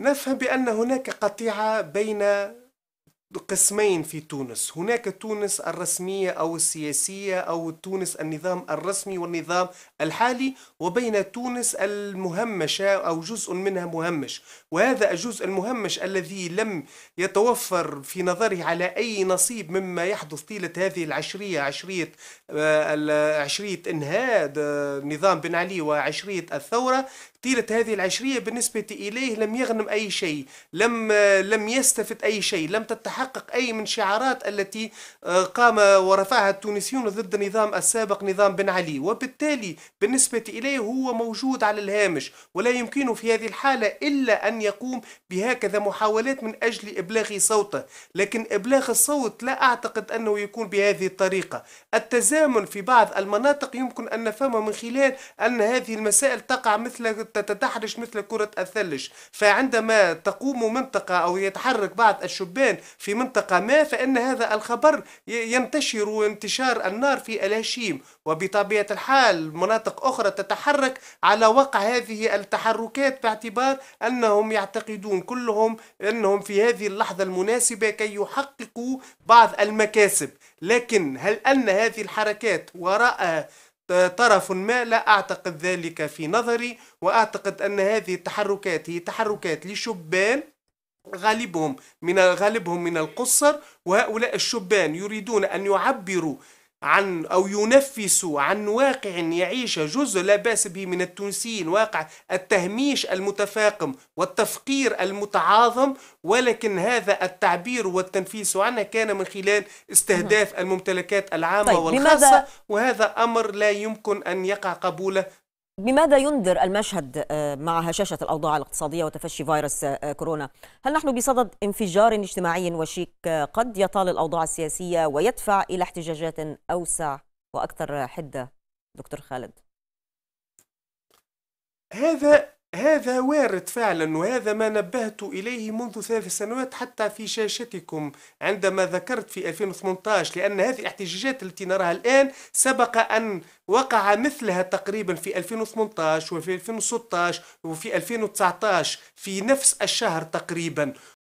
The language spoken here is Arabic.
نفهم بأن هناك قطيعة بين قسمين في تونس هناك تونس الرسمية أو السياسية أو تونس النظام الرسمي والنظام الحالي وبين تونس المهمشة أو جزء منها مهمش وهذا الجزء المهمش الذي لم يتوفر في نظره على أي نصيب مما يحدث طيلة هذه العشرية عشرية, آه، عشرية إنهاء آه، نظام بن علي وعشرية الثورة طيلة هذه العشرية بالنسبة إليه لم يغنم أي شيء لم, لم يستفد أي شيء لم تتحقق أي من شعارات التي آه، قام ورفعها التونسيون ضد النظام السابق نظام بن علي وبالتالي بالنسبة إليه هو موجود على الهامش ولا يمكنه في هذه الحالة إلا أن يقوم بهكذا محاولات من أجل إبلاغ صوته لكن إبلاغ الصوت لا أعتقد أنه يكون بهذه الطريقة التزامن في بعض المناطق يمكن أن نفهمه من خلال أن هذه المسائل تقع مثل تتدحرج مثل كرة الثلج فعندما تقوم منطقة أو يتحرك بعض الشبان في منطقة ما فإن هذا الخبر ينتشر انتشار النار في الهشيم وبطبيعة الحال مناطق أخرى تتحرك على وقع هذه التحركات باعتبار أنهم يعتقدون كلهم أنهم في هذه اللحظة المناسبة كي يحققوا بعض المكاسب لكن هل أن هذه الحركات وراءها طرف ما لا أعتقد ذلك في نظري وأعتقد أن هذه التحركات هي تحركات لشبان غالبهم من غالبهم من القصر وهؤلاء الشبان يريدون أن يعبروا عن أو ينفس عن واقع يعيش جزء لا بأس به من التونسيين واقع التهميش المتفاقم والتفقير المتعاظم ولكن هذا التعبير والتنفيس عنه كان من خلال استهداف نعم. الممتلكات العامة طيب والخاصة وهذا أمر لا يمكن أن يقع قبوله بماذا ينذر المشهد آه، مع هشاشة الأوضاع الاقتصادية وتفشي فيروس آه، كورونا؟ هل نحن بصدد انفجار اجتماعي وشيك آه، قد يطال الأوضاع السياسية ويدفع إلى احتجاجات أوسع وأكثر حدة دكتور خالد؟ هذا هذا وارد فعلا وهذا ما نبهت إليه منذ ثلاث سنوات حتى في شاشتكم عندما ذكرت في 2018 لأن هذه الاحتجاجات التي نراها الآن سبق أن وقع مثلها تقريبا في 2018 وفي 2016 وفي 2019 في نفس الشهر تقريبا